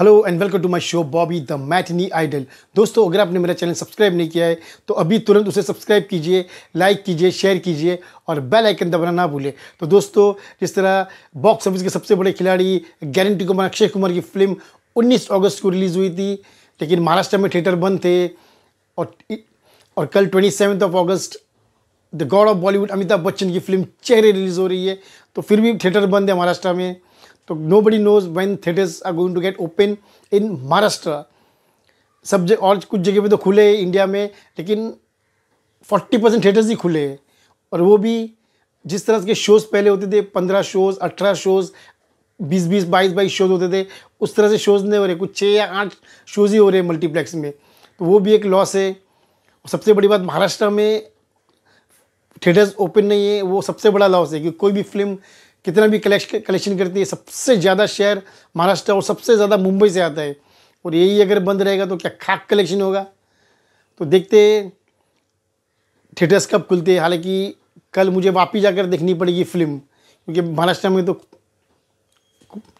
hello and welcome to my show Bobby the matinee idol दोस्तों अगर आपने मेरा चैनल सब्सक्राइब नहीं किया है तो अभी तुरंत उसे सब्सक्राइब कीजिए लाइक कीजिए शेयर कीजिए और बेल आइकन दबाना ना भूले तो दोस्तों जिस तरह बॉक्स ऑफिस के सबसे बड़े खिलाड़ी गारंटी कुमार अक्षय कुमार की फिल्म उन्नीस अगस्त को रिलीज़ हुई थी लेकिन महाराष्ट्र में थिएटर बंद थे और और कल twenty of August the god of Bollywood Amitabh Bachchan की फिल्म चेहरे रिलीज़ हो रही है तो फिर भी थिएटर बंद है महाराष्ट्र में तो nobody knows when theatres are going to get open in Maharashtra सब जगह और कुछ जगह पे तो खुले हैं इंडिया में लेकिन 40 परसेंट थिएटर्स ही खुले हैं और वो भी जिस तरह के शोज़ पहले होते थे पंद्रह शोज़ अठारह शोज़ बीस बीस बाईस बाईस शोज़ होते थे उस तरह से शोज़ नहीं हो रहे कुछ छः या आठ शोज़ ही हो रहे हैं मल्टीप्लेक्स में तो वो भी एक लॉस है सबसे बड़ी बात महाराष्ट्र में थिएटर्स ओपन नहीं है वो सबसे बड़ा लॉस है क्योंकि कोई भी फिल्म कितना भी कलेक्श कलेक्शन करती है सबसे ज़्यादा शेयर महाराष्ट्र और सबसे ज़्यादा मुंबई से आता है और यही अगर बंद रहेगा तो क्या खाक कलेक्शन होगा तो देखते थिएटर्स कब खुलते हैं हालांकि कल मुझे वापिस जाकर देखनी पड़ेगी फिल्म क्योंकि महाराष्ट्र में तो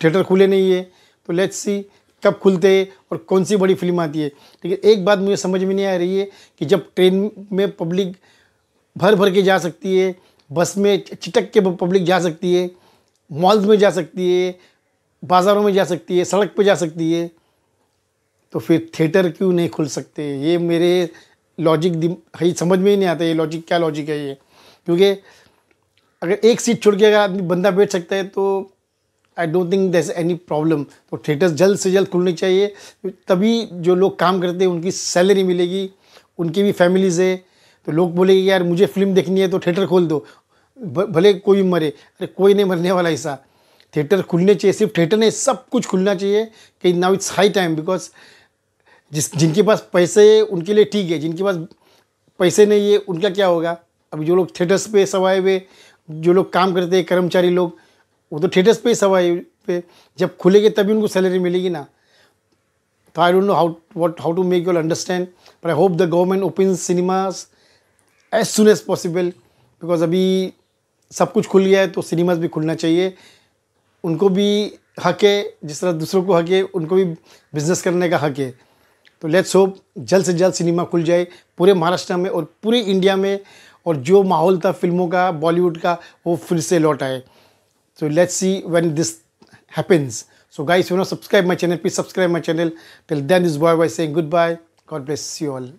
थिएटर खुले नहीं है तो लेट्स सी कब खुलते हैं और कौन सी बड़ी फिल्म आती है लेकिन एक बात मुझे समझ में नहीं आ रही है कि जब ट्रेन में पब्लिक भर भर के जा सकती है बस में चिटक के पब्लिक जा सकती है मॉल्स में जा सकती है बाज़ारों में जा सकती है सड़क पर जा सकती है तो फिर थिएटर क्यों नहीं खुल सकते ये मेरे लॉजिक ही समझ में ही नहीं आता ये लॉजिक क्या लॉजिक है ये क्योंकि अगर एक सीट छोड़ के अगर आदमी बंदा बैठ सकता है तो I don't think this any problem तो थिएटर्स जल्द से जल्द खुलने चाहिए तभी जो लोग काम करते हैं उनकी सैलरी मिलेगी उनकी भी फैमिलीज़ है तो लोग बोले यार मुझे फिल्म देखनी है तो थिएटर खोल दो भले कोई मरे अरे कोई नहीं मरने वाला ऐसा थिएटर खुलने चाहिए सिर्फ थिएटर नहीं सब कुछ खुलना चाहिए कि now it's high time because जिस जिनके पास पैसे है उनके लिए ठीक है जिनके पास पैसे नहीं है उनका क्या होगा अभी जो लोग थिएटर्स पे सवाए हुए जो लोग काम करते हैं कर्मचारी लोग वो तो थिएटर्स पे सवाए पे जब खुलेंगे तभी उनको सैलरी मिलेगी ना तो I don't know how what how to make you'll understand but I hope the government open cinemas as soon as possible because अभी सब कुछ खुल गया है तो सिनेमाज भी खुलना चाहिए उनको भी हक है जिस तरह दूसरों को हक है उनको भी बिज़नेस करने का हक है तो लेट्स होप जल्द से जल्द सिनेमा खुल जाए पूरे महाराष्ट्र में और पूरे इंडिया में और जो माहौल था फिल्मों का बॉलीवुड का वो फिर से लौट आए तो let's see when this happens so guys you know subscribe my channel please subscribe my channel till then this boy bye saying good bye God bless you all